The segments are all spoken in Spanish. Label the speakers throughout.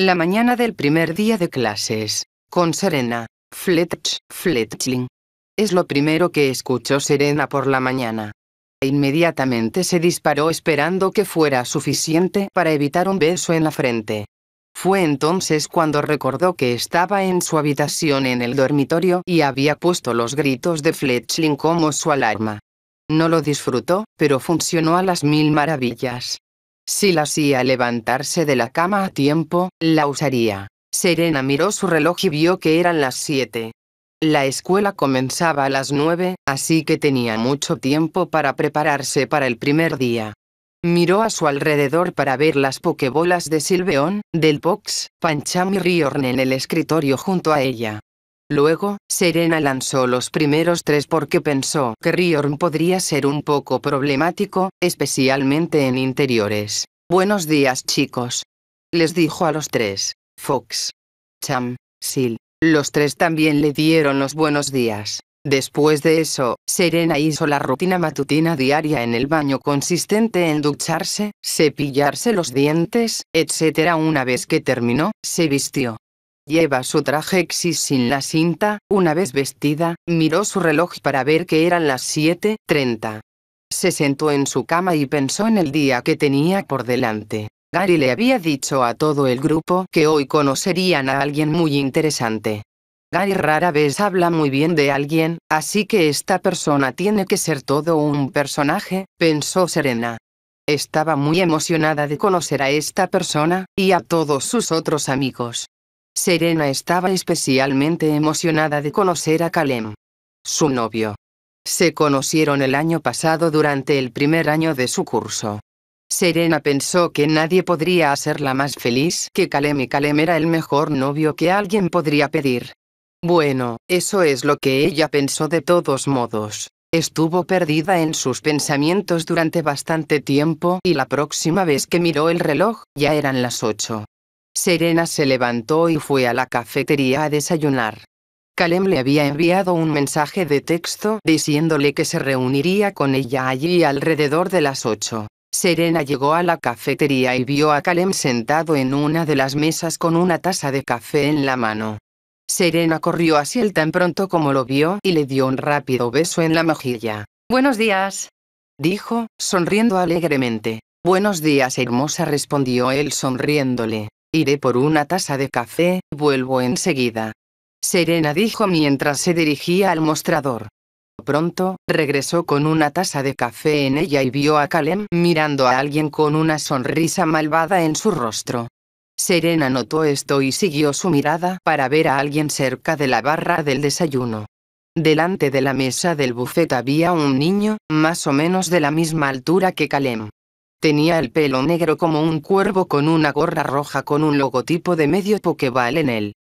Speaker 1: La mañana del primer día de clases. Con Serena. Fletch, Fletchling. Es lo primero que escuchó Serena por la mañana. E inmediatamente se disparó esperando que fuera suficiente para evitar un beso en la frente. Fue entonces cuando recordó que estaba en su habitación en el dormitorio y había puesto los gritos de Fletchling como su alarma. No lo disfrutó, pero funcionó a las mil maravillas. Si la hacía levantarse de la cama a tiempo, la usaría. Serena miró su reloj y vio que eran las siete. La escuela comenzaba a las nueve, así que tenía mucho tiempo para prepararse para el primer día. Miró a su alrededor para ver las pokebolas de Silveón, del Pox, Pancham y Riorn en el escritorio junto a ella. Luego, Serena lanzó los primeros tres porque pensó que Riorn podría ser un poco problemático, especialmente en interiores. Buenos días chicos. Les dijo a los tres. Fox. Cham. Sil. Los tres también le dieron los buenos días. Después de eso, Serena hizo la rutina matutina diaria en el baño consistente en ducharse, cepillarse los dientes, etc. Una vez que terminó, se vistió, Lleva su traje exis sin la cinta, una vez vestida, miró su reloj para ver que eran las 7.30. Se sentó en su cama y pensó en el día que tenía por delante. Gary le había dicho a todo el grupo que hoy conocerían a alguien muy interesante. Gary rara vez habla muy bien de alguien, así que esta persona tiene que ser todo un personaje, pensó Serena. Estaba muy emocionada de conocer a esta persona, y a todos sus otros amigos. Serena estaba especialmente emocionada de conocer a Kalem. Su novio. Se conocieron el año pasado durante el primer año de su curso. Serena pensó que nadie podría hacerla más feliz que Kalem y Kalem era el mejor novio que alguien podría pedir. Bueno, eso es lo que ella pensó de todos modos. Estuvo perdida en sus pensamientos durante bastante tiempo y la próxima vez que miró el reloj, ya eran las ocho. Serena se levantó y fue a la cafetería a desayunar. Kalem le había enviado un mensaje de texto diciéndole que se reuniría con ella allí alrededor de las ocho. Serena llegó a la cafetería y vio a Kalem sentado en una de las mesas con una taza de café en la mano. Serena corrió hacia él tan pronto como lo vio y le dio un rápido beso en la mejilla. Buenos días. Dijo, sonriendo alegremente. Buenos días, hermosa, respondió él sonriéndole. Iré por una taza de café, vuelvo enseguida. Serena dijo mientras se dirigía al mostrador. Pronto, regresó con una taza de café en ella y vio a Kalem mirando a alguien con una sonrisa malvada en su rostro. Serena notó esto y siguió su mirada para ver a alguien cerca de la barra del desayuno. Delante de la mesa del buffet había un niño, más o menos de la misma altura que Kalem. Tenía el pelo negro como un cuervo con una gorra roja con un logotipo de medio pokeball en él.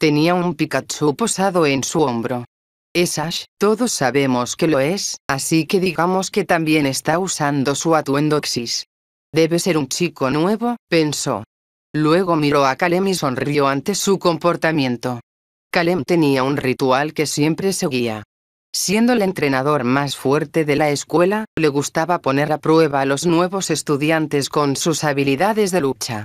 Speaker 1: Tenía un Pikachu posado en su hombro. Es Ash, todos sabemos que lo es, así que digamos que también está usando su atuendo Xis. Debe ser un chico nuevo, pensó. Luego miró a Kalem y sonrió ante su comportamiento. Kalem tenía un ritual que siempre seguía. Siendo el entrenador más fuerte de la escuela, le gustaba poner a prueba a los nuevos estudiantes con sus habilidades de lucha.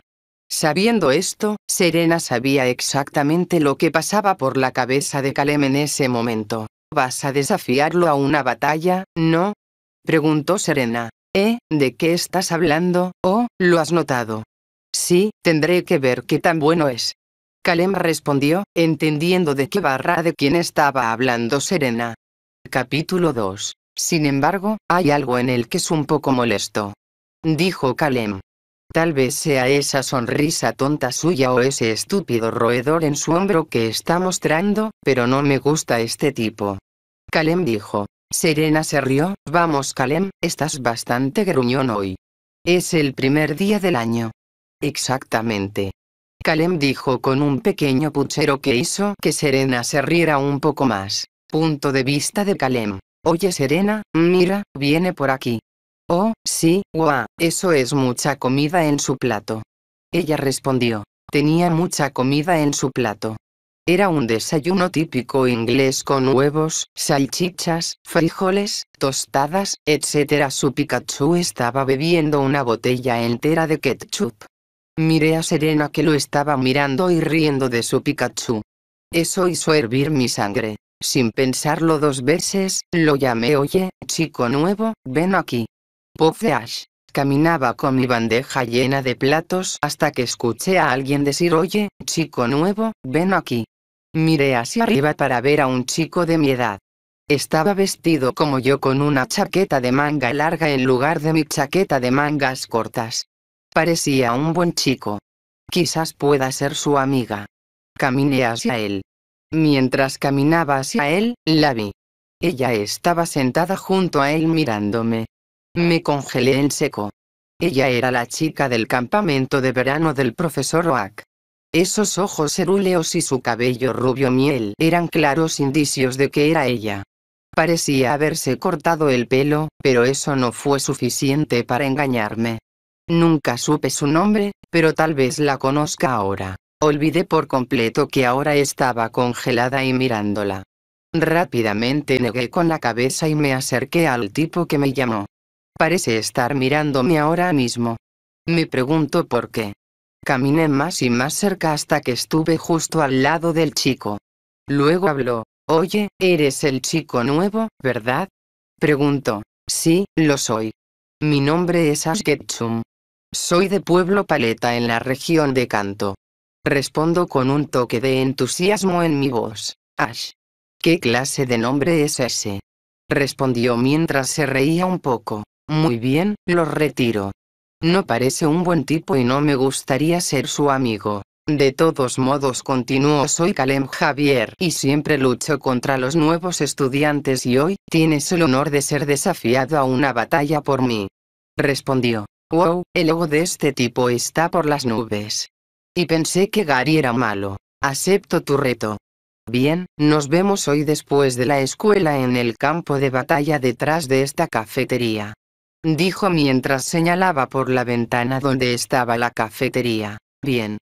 Speaker 1: Sabiendo esto, Serena sabía exactamente lo que pasaba por la cabeza de Kalem en ese momento. ¿Vas a desafiarlo a una batalla, no? Preguntó Serena. ¿Eh? ¿De qué estás hablando? o, lo has notado? Sí, tendré que ver qué tan bueno es. Kalem respondió, entendiendo de qué barra de quién estaba hablando Serena. Capítulo 2. Sin embargo, hay algo en él que es un poco molesto. Dijo Kalem. Tal vez sea esa sonrisa tonta suya o ese estúpido roedor en su hombro que está mostrando, pero no me gusta este tipo. Kalem dijo. Serena se rió, vamos Kalem, estás bastante gruñón hoy. Es el primer día del año. Exactamente. Kalem dijo con un pequeño puchero que hizo que Serena se riera un poco más. Punto de vista de Kalem. Oye Serena, mira, viene por aquí. Oh, sí, guau, eso es mucha comida en su plato. Ella respondió. Tenía mucha comida en su plato. Era un desayuno típico inglés con huevos, salchichas, frijoles, tostadas, etc. Su Pikachu estaba bebiendo una botella entera de ketchup. Miré a Serena que lo estaba mirando y riendo de su Pikachu. Eso hizo hervir mi sangre. Sin pensarlo dos veces, lo llamé Oye, chico nuevo, ven aquí. Puff Ash. Caminaba con mi bandeja llena de platos hasta que escuché a alguien decir Oye, chico nuevo, ven aquí. Miré hacia arriba para ver a un chico de mi edad. Estaba vestido como yo con una chaqueta de manga larga en lugar de mi chaqueta de mangas cortas. Parecía un buen chico. Quizás pueda ser su amiga. Caminé hacia él. Mientras caminaba hacia él, la vi. Ella estaba sentada junto a él mirándome. Me congelé en seco. Ella era la chica del campamento de verano del profesor Oak. Esos ojos cerúleos y su cabello rubio miel eran claros indicios de que era ella. Parecía haberse cortado el pelo, pero eso no fue suficiente para engañarme. Nunca supe su nombre, pero tal vez la conozca ahora. Olvidé por completo que ahora estaba congelada y mirándola. Rápidamente negué con la cabeza y me acerqué al tipo que me llamó. Parece estar mirándome ahora mismo. Me pregunto por qué. Caminé más y más cerca hasta que estuve justo al lado del chico. Luego habló, Oye, eres el chico nuevo, ¿verdad? Preguntó, Sí, lo soy. Mi nombre es Asketsum. Soy de Pueblo Paleta en la región de Canto. Respondo con un toque de entusiasmo en mi voz. Ash. ¿Qué clase de nombre es ese? Respondió mientras se reía un poco. Muy bien, lo retiro. No parece un buen tipo y no me gustaría ser su amigo. De todos modos continuó soy Kalem Javier y siempre lucho contra los nuevos estudiantes y hoy, tienes el honor de ser desafiado a una batalla por mí. Respondió. Wow, el ego de este tipo está por las nubes. Y pensé que Gary era malo. Acepto tu reto. Bien, nos vemos hoy después de la escuela en el campo de batalla detrás de esta cafetería. Dijo mientras señalaba por la ventana donde estaba la cafetería. Bien.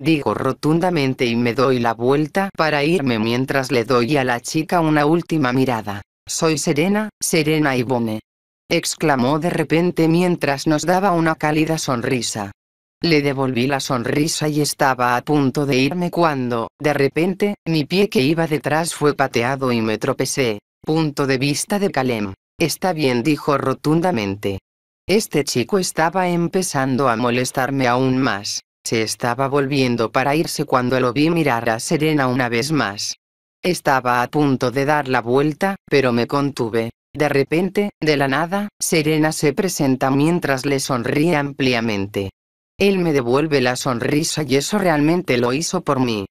Speaker 1: Digo rotundamente y me doy la vuelta para irme mientras le doy a la chica una última mirada. Soy Serena, Serena y Bone. Exclamó de repente mientras nos daba una cálida sonrisa. Le devolví la sonrisa y estaba a punto de irme cuando, de repente, mi pie que iba detrás fue pateado y me tropecé. Punto de vista de Kalem. Está bien, dijo rotundamente. Este chico estaba empezando a molestarme aún más. Se estaba volviendo para irse cuando lo vi mirar a Serena una vez más. Estaba a punto de dar la vuelta, pero me contuve. De repente, de la nada, Serena se presenta mientras le sonríe ampliamente. Él me devuelve la sonrisa y eso realmente lo hizo por mí.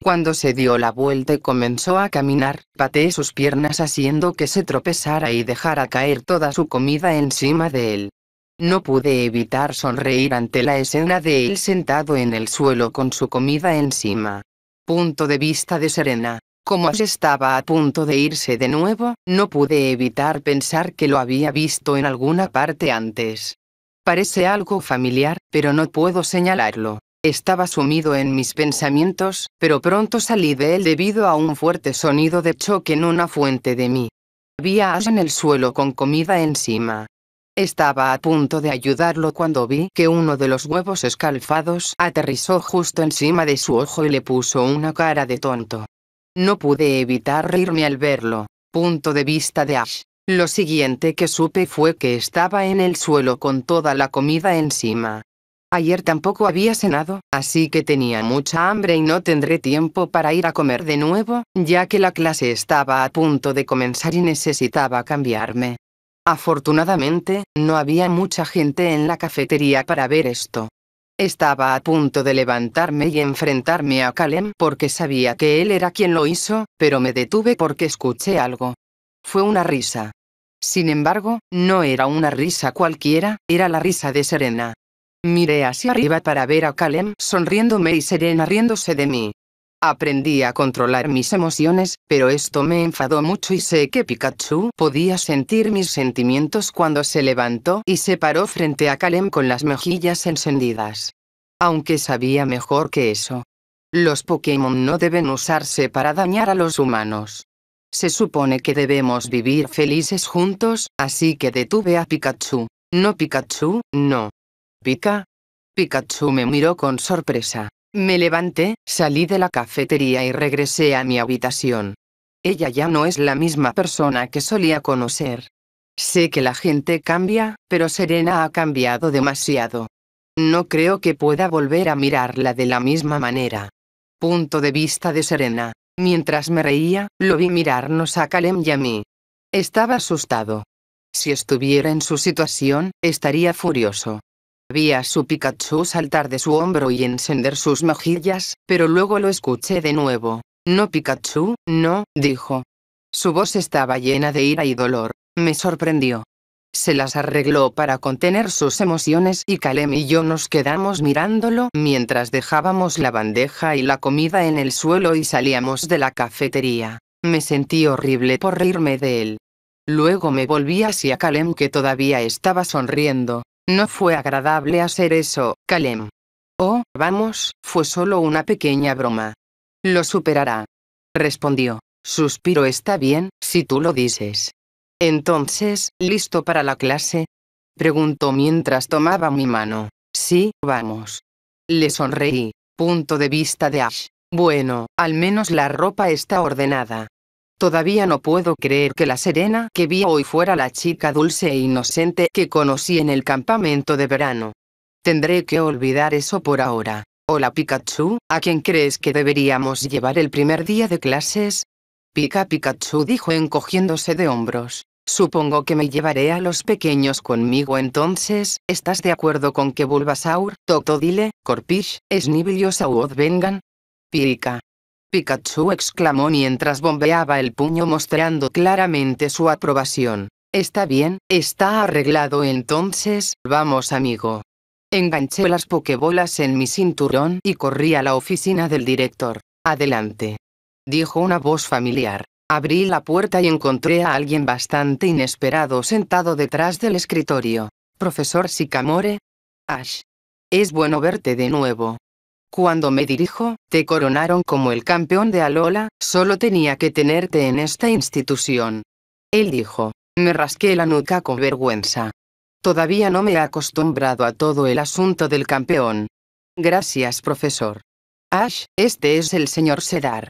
Speaker 1: Cuando se dio la vuelta y comenzó a caminar, pateé sus piernas haciendo que se tropezara y dejara caer toda su comida encima de él. No pude evitar sonreír ante la escena de él sentado en el suelo con su comida encima. Punto de vista de Serena. Como estaba a punto de irse de nuevo, no pude evitar pensar que lo había visto en alguna parte antes. Parece algo familiar, pero no puedo señalarlo. Estaba sumido en mis pensamientos, pero pronto salí de él debido a un fuerte sonido de choque en una fuente de mí. Había Ash en el suelo con comida encima. Estaba a punto de ayudarlo cuando vi que uno de los huevos escalfados aterrizó justo encima de su ojo y le puso una cara de tonto. No pude evitar reírme al verlo. Punto de vista de Ash. Lo siguiente que supe fue que estaba en el suelo con toda la comida encima. Ayer tampoco había cenado, así que tenía mucha hambre y no tendré tiempo para ir a comer de nuevo, ya que la clase estaba a punto de comenzar y necesitaba cambiarme. Afortunadamente, no había mucha gente en la cafetería para ver esto. Estaba a punto de levantarme y enfrentarme a Kalem porque sabía que él era quien lo hizo, pero me detuve porque escuché algo. Fue una risa. Sin embargo, no era una risa cualquiera, era la risa de Serena. Miré hacia arriba para ver a Kalem sonriéndome y Serena riéndose de mí. Aprendí a controlar mis emociones, pero esto me enfadó mucho y sé que Pikachu podía sentir mis sentimientos cuando se levantó y se paró frente a Kalem con las mejillas encendidas. Aunque sabía mejor que eso. Los Pokémon no deben usarse para dañar a los humanos. Se supone que debemos vivir felices juntos, así que detuve a Pikachu. No Pikachu, no. Pika. Pikachu me miró con sorpresa. Me levanté, salí de la cafetería y regresé a mi habitación. Ella ya no es la misma persona que solía conocer. Sé que la gente cambia, pero Serena ha cambiado demasiado. No creo que pueda volver a mirarla de la misma manera. Punto de vista de Serena. Mientras me reía, lo vi mirarnos a Kalem y a mí. Estaba asustado. Si estuviera en su situación, estaría furioso. Vi a su Pikachu saltar de su hombro y encender sus mejillas, pero luego lo escuché de nuevo. No Pikachu, no, dijo. Su voz estaba llena de ira y dolor. Me sorprendió. Se las arregló para contener sus emociones y Kalem y yo nos quedamos mirándolo mientras dejábamos la bandeja y la comida en el suelo y salíamos de la cafetería. Me sentí horrible por reírme de él. Luego me volví hacia Kalem que todavía estaba sonriendo. No fue agradable hacer eso, Kalem. Oh, vamos, fue solo una pequeña broma. Lo superará. Respondió. Suspiro está bien, si tú lo dices. Entonces, ¿listo para la clase? Preguntó mientras tomaba mi mano. Sí, vamos. Le sonreí. Punto de vista de Ash. Bueno, al menos la ropa está ordenada. Todavía no puedo creer que la Serena que vi hoy fuera la chica dulce e inocente que conocí en el campamento de verano. Tendré que olvidar eso por ahora. Hola Pikachu, ¿a quién crees que deberíamos llevar el primer día de clases? Pika Pikachu dijo encogiéndose de hombros. Supongo que me llevaré a los pequeños conmigo entonces, ¿estás de acuerdo con que Bulbasaur, Totodile, Corpish, Snivy y Osawod vengan? Pika. Pikachu exclamó mientras bombeaba el puño mostrando claramente su aprobación. Está bien, está arreglado entonces, vamos amigo. Enganché las pokebolas en mi cinturón y corrí a la oficina del director. Adelante dijo una voz familiar. Abrí la puerta y encontré a alguien bastante inesperado sentado detrás del escritorio. Profesor Sicamore. Ash. Es bueno verte de nuevo. Cuando me dirijo, te coronaron como el campeón de Alola, solo tenía que tenerte en esta institución. Él dijo, me rasqué la nuca con vergüenza. Todavía no me he acostumbrado a todo el asunto del campeón. Gracias, profesor. Ash, este es el señor Sedar.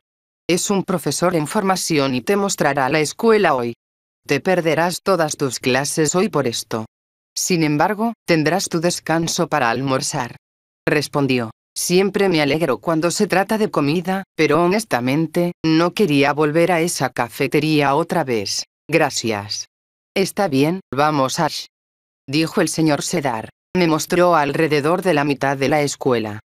Speaker 1: Es un profesor en formación y te mostrará la escuela hoy. Te perderás todas tus clases hoy por esto. Sin embargo, tendrás tu descanso para almorzar. Respondió, siempre me alegro cuando se trata de comida, pero honestamente, no quería volver a esa cafetería otra vez. Gracias. Está bien, vamos Ash. Dijo el señor Sedar. Me mostró alrededor de la mitad de la escuela.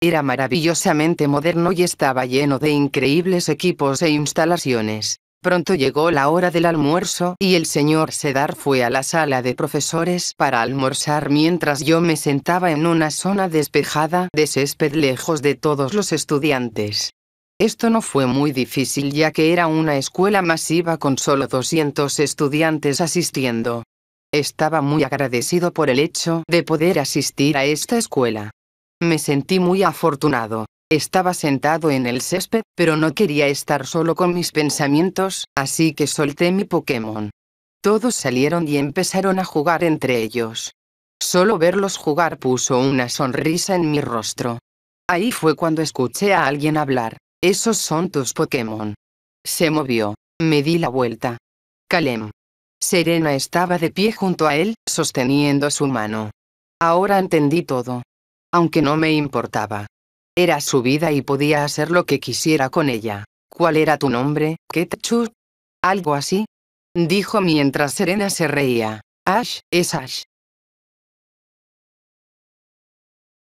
Speaker 1: Era maravillosamente moderno y estaba lleno de increíbles equipos e instalaciones. Pronto llegó la hora del almuerzo y el señor Sedar fue a la sala de profesores para almorzar mientras yo me sentaba en una zona despejada de césped lejos de todos los estudiantes. Esto no fue muy difícil ya que era una escuela masiva con solo 200 estudiantes asistiendo. Estaba muy agradecido por el hecho de poder asistir a esta escuela. Me sentí muy afortunado. Estaba sentado en el césped, pero no quería estar solo con mis pensamientos, así que solté mi Pokémon. Todos salieron y empezaron a jugar entre ellos. Solo verlos jugar puso una sonrisa en mi rostro. Ahí fue cuando escuché a alguien hablar. Esos son tus Pokémon. Se movió. Me di la vuelta. Kalem. Serena estaba de pie junto a él, sosteniendo su mano. Ahora entendí todo aunque no me importaba. Era su vida y podía hacer lo que quisiera con ella. ¿Cuál era tu nombre, Ketchu? ¿Algo así? Dijo mientras Serena se reía. Ash, es Ash.